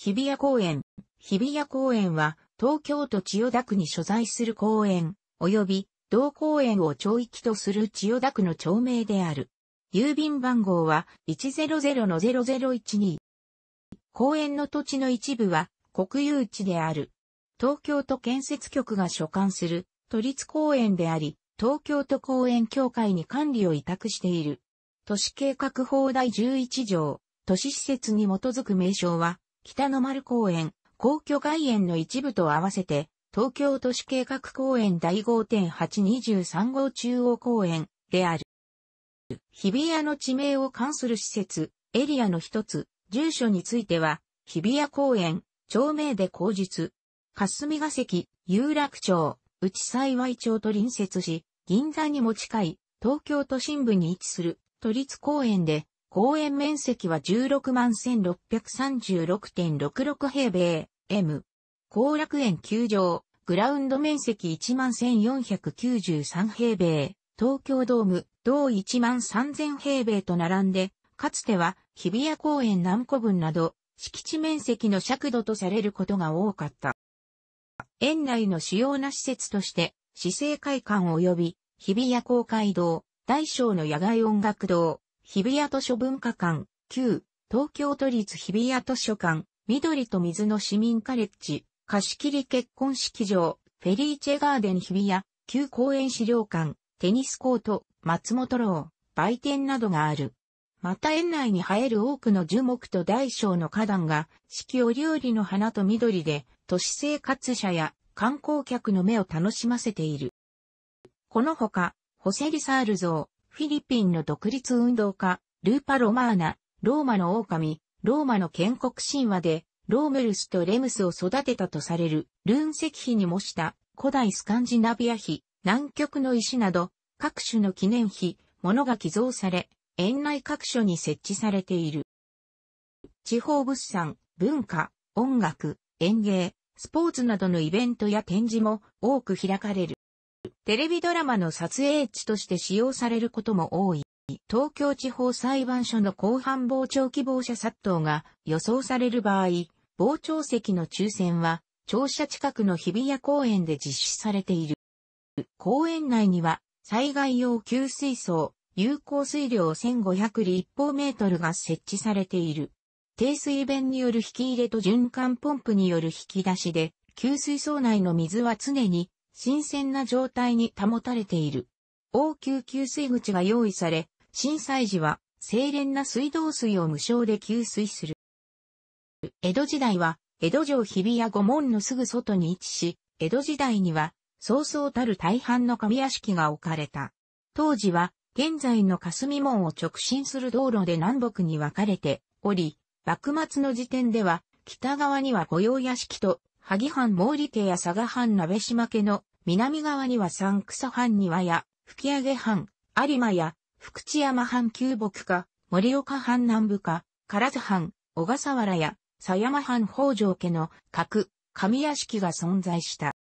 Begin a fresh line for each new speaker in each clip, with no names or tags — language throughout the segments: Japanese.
日比谷公園。日比谷公園は、東京都千代田区に所在する公園、及び、同公園を町域とする千代田区の町名である。郵便番号は、100-0012。公園の土地の一部は、国有地である。東京都建設局が所管する、都立公園であり、東京都公園協会に管理を委託している。都市計画法第11条、都市施設に基づく名称は、北の丸公園、皇居外苑の一部と合わせて、東京都市計画公園第5.823号中央公園である。日比谷の地名を関する施設、エリアの一つ、住所については、日比谷公園、町名で口述、霞が関、有楽町、内幸町と隣接し、銀座にも近い、東京都心部に位置する、都立公園で、公園面積は16万1636.66平米、M。後楽園球場、グラウンド面積1万1493平米、東京ドーム、同1万3000平米と並んで、かつては日比谷公園南古分など、敷地面積の尺度とされることが多かった。園内の主要な施設として、市政会館及び、日比谷公会堂、大小の野外音楽堂、日比谷図書文化館、旧、東京都立日比谷図書館、緑と水の市民カレッジ、貸切結婚式場、フェリーチェガーデン日比谷、旧公園資料館、テニスコート、松本楼、売店などがある。また園内に生える多くの樹木と大小の花壇が、四季折々の花と緑で、都市生活者や観光客の目を楽しませている。このほか、ホセリサール像、フィリピンの独立運動家、ルーパ・ロマーナ、ローマの狼、ローマの建国神話で、ローメルスとレムスを育てたとされる、ルーン石碑に模した古代スカンジナビア碑、南極の石など、各種の記念碑、物が寄贈され、園内各所に設置されている。地方物産、文化、音楽、園芸、スポーツなどのイベントや展示も多く開かれる。テレビドラマの撮影地として使用されることも多い。東京地方裁判所の公判傍聴希望者殺到が予想される場合、傍聴席の抽選は庁舎近くの日比谷公園で実施されている。公園内には災害用給水槽、有効水量1500立方メートルが設置されている。低水弁による引き入れと循環ポンプによる引き出しで、給水槽内の水は常に新鮮な状態に保たれている。応急給水口が用意され、震災時は清廉な水道水を無償で給水する。江戸時代は、江戸城日比谷御門のすぐ外に位置し、江戸時代には、そうそうたる大半の神屋敷が置かれた。当時は、現在の霞門を直進する道路で南北に分かれており、幕末の時点では、北側には御用屋敷と萩藩毛利家や佐賀藩鍋島家の南側には三草藩庭や吹上藩、有馬や福知山藩旧木か、盛岡藩南部か、唐津藩、小笠原や狭山藩北条家の各上屋敷が存在した。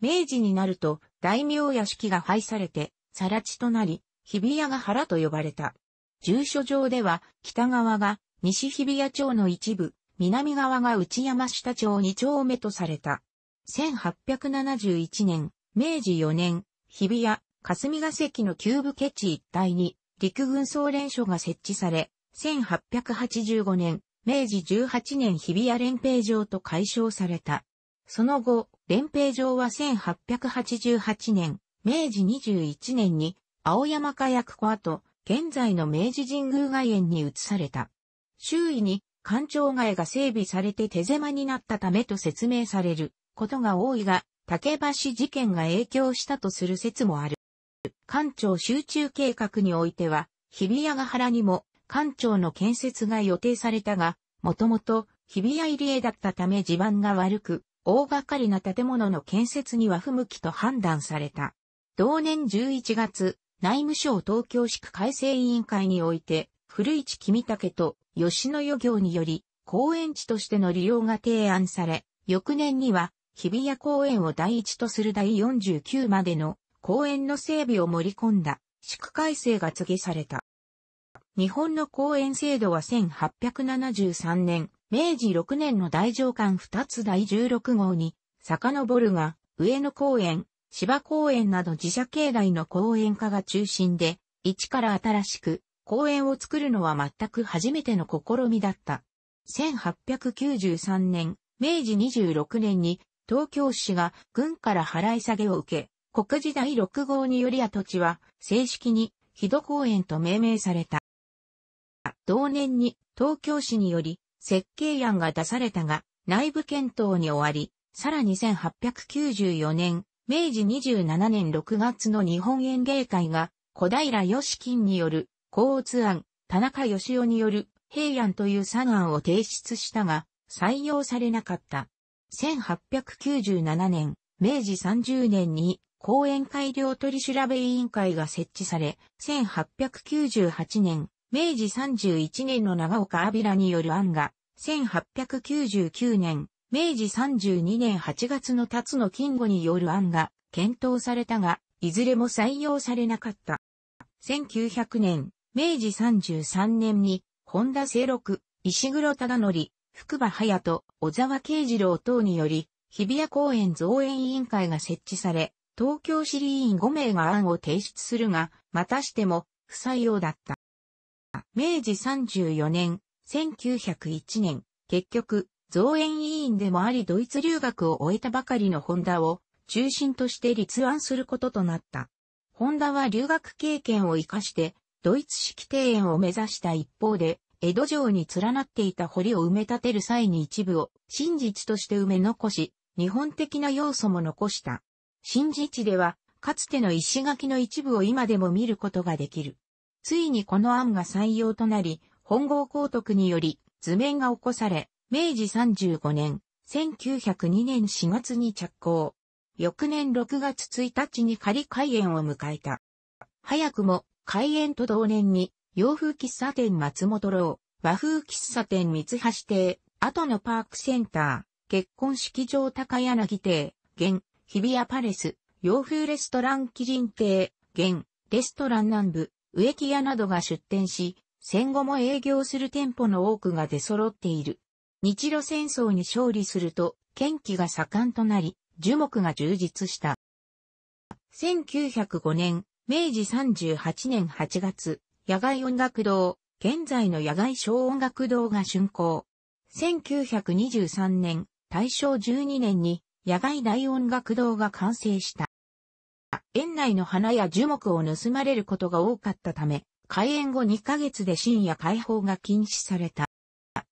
明治になると大名屋敷が廃されて、更地となり、日比谷が原と呼ばれた。住所上では北側が西日比谷町の一部、南側が内山下町二丁目とされた。1871年、明治4年、日比谷、霞ヶ関の旧部ケ地一帯に陸軍総連所が設置され、1885年、明治18年日比谷連兵場と解消された。その後、連兵場は1888年、明治21年に青山火薬庫跡、現在の明治神宮外苑に移された。周囲に官庁街が整備されて手狭になったためと説明されることが多いが、竹橋事件が影響したとする説もある。官庁集中計画においては、日比谷ヶ原にも官庁の建設が予定されたが、もともと日比谷入り江だったため地盤が悪く、大掛かりな建物の建設には不向きと判断された。同年11月、内務省東京市区改正委員会において、古市君武と吉野漁業により、公園地としての利用が提案され、翌年には、日比谷公園を第一とする第49までの公園の整備を盛り込んだ、宿改正が告げされた。日本の公園制度は1873年、明治6年の大上官2つ第16号に、遡るが、上野公園、芝公園など自社境内の公園化が中心で、一から新しく公園を作るのは全く初めての試みだった。1893年、明治26年に東京市が軍から払い下げを受け、国時代6号により跡地は正式に日戸公園と命名された。同年に東京市により設計案が出されたが内部検討に終わり、さらに1894年、明治27年6月の日本園芸会が小平義金による交通案、田中義雄による平安という3案を提出したが、採用されなかった。1897年、明治30年に公園改良取調べ委員会が設置され、1898年、明治31年の長岡阿ビラによる案が、1899年、明治32年8月の辰の金吾による案が検討されたが、いずれも採用されなかった。1900年、明治33年に、本田清六、石黒忠則、福場隼人、小沢慶次郎等により、日比谷公園造園委員会が設置され、東京市議員5名が案を提出するが、またしても不採用だった。明治34年、1901年、結局、造園委員でもありドイツ留学を終えたばかりのホンダを中心として立案することとなった。ホンダは留学経験を活かしてドイツ式庭園を目指した一方で、江戸城に連なっていた堀を埋め立てる際に一部を新実として埋め残し、日本的な要素も残した。新実では、かつての石垣の一部を今でも見ることができる。ついにこの案が採用となり、本郷公徳により図面が起こされ、明治35年、1902年4月に着工。翌年6月1日に仮開園を迎えた。早くも開園と同年に、洋風喫茶店松本楼、和風喫茶店三橋亭、後のパークセンター、結婚式場高柳亭、現、日比谷パレス、洋風レストラン麒麟亭、現、レストラン南部、植木屋などが出店し、戦後も営業する店舗の多くが出揃っている。日露戦争に勝利すると、県気が盛んとなり、樹木が充実した。1905年、明治38年8月、野外音楽堂、現在の野外小音楽堂が竣工。1923年、大正12年に野外大音楽堂が完成した。園内の花や樹木を盗まれることが多かったため、開園後2ヶ月で深夜開放が禁止された。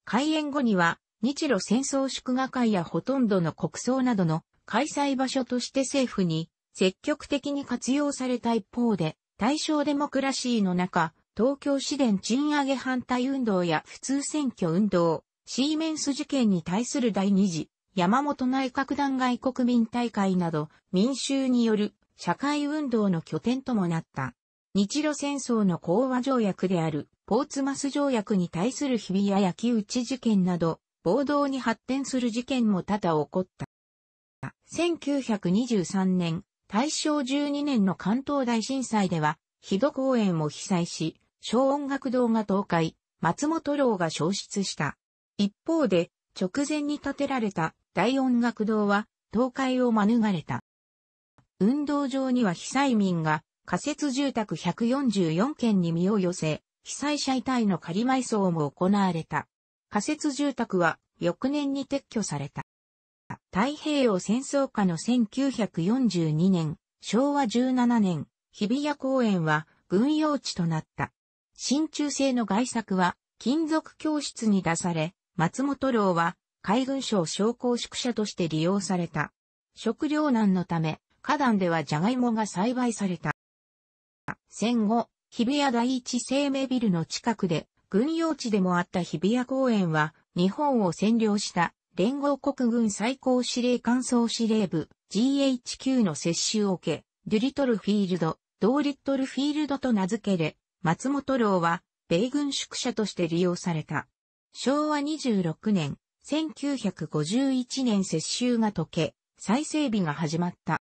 開園後には、日露戦争祝賀会やほとんどの国葬などの開催場所として政府に積極的に活用された一方で、大正デモクラシーの中、東京市電賃上げ反対運動や普通選挙運動、シーメンス事件に対する第二次、山本内閣団外国民大会など、民衆による社会運動の拠点ともなった。日露戦争の講和条約であるポーツマス条約に対する日比谷焼き討ち事件など、暴動に発展する事件も多々起こった。1923年、大正12年の関東大震災では、日戸公園も被災し、小音楽堂が倒壊、松本楼が消失した。一方で、直前に建てられた大音楽堂は倒壊を免れた。運動場には被災民が仮設住宅144件に身を寄せ、被災者遺体の仮埋葬も行われた。仮設住宅は翌年に撤去された。太平洋戦争下の1942年、昭和17年、日比谷公園は軍用地となった。真鍮製の外作は金属教室に出され、松本楼は海軍省商工宿舎として利用された。食糧難のため、花壇ではジャガイモが栽培された。戦後、日比谷第一生命ビルの近くで、軍用地でもあった日比谷公園は、日本を占領した連合国軍最高司令官総司令部 GHQ の接種を受け、デュリトルフィールド、ドーリットルフィールドと名付けれ、松本楼は、米軍宿舎として利用された。昭和26年、1951年接収が解け、再整備が始まった。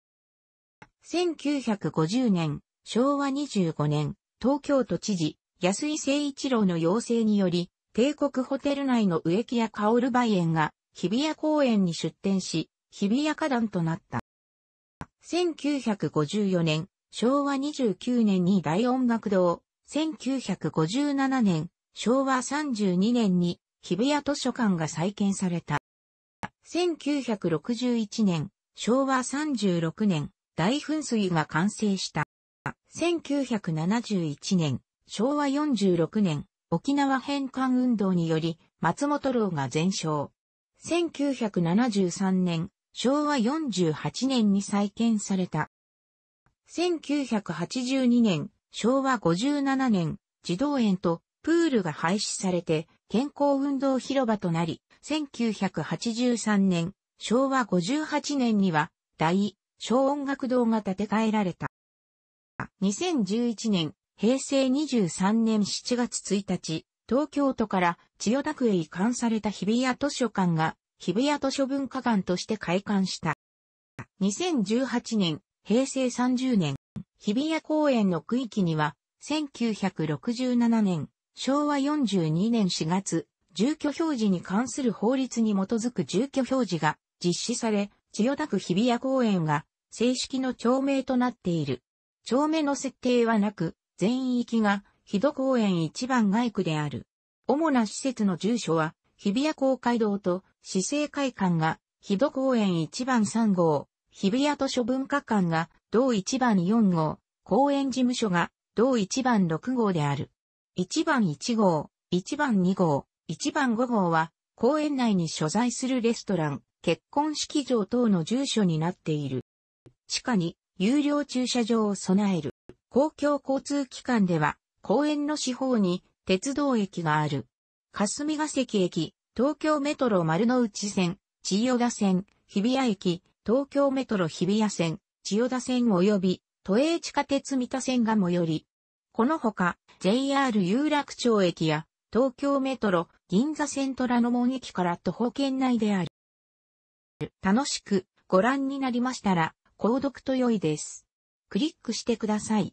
1950年、昭和25年、東京都知事、安井誠一郎の要請により、帝国ホテル内の植木屋バる梅園が日比谷公園に出展し、日比谷花壇となった。1954年、昭和29年に大音楽堂、1957年、昭和32年に日比谷図書館が再建された。1961年、昭和36年、大噴水が完成した。1971年、昭和46年、沖縄返還運動により、松本楼が全焼。1973年、昭和48年に再建された。1982年、昭和57年、児童園とプールが廃止されて健康運動広場となり、1983年、昭和58年には大小音楽堂が建て替えられた。2011年、平成23年7月1日、東京都から千代田区へ移管された日比谷図書館が日比谷図書文化館として開館した。2018年、平成30年、日比谷公園の区域には、1967年、昭和42年4月、住居表示に関する法律に基づく住居表示が実施され、千代田区日比谷公園が正式の町名となっている。町名の設定はなく、全域が日戸公園一番街区である。主な施設の住所は、日比谷公会堂と市政会館が、日戸公園一番3号、日比谷図書文化館が、同一番4号、公園事務所が、同一番6号である。一番1号、一番2号、一番5号は、公園内に所在するレストラン、結婚式場等の住所になっている。地下に有料駐車場を備える。公共交通機関では公園の四方に鉄道駅がある。霞ヶ関駅、東京メトロ丸の内線、千代田線、日比谷駅、東京メトロ日比谷線、千代田線及び都営地下鉄三田線が最寄り。このほか、JR 有楽町駅や東京メトロ銀座線虎ノ門駅から徒歩圏内である。楽しくご覧になりましたら、購読と良いです。クリックしてください。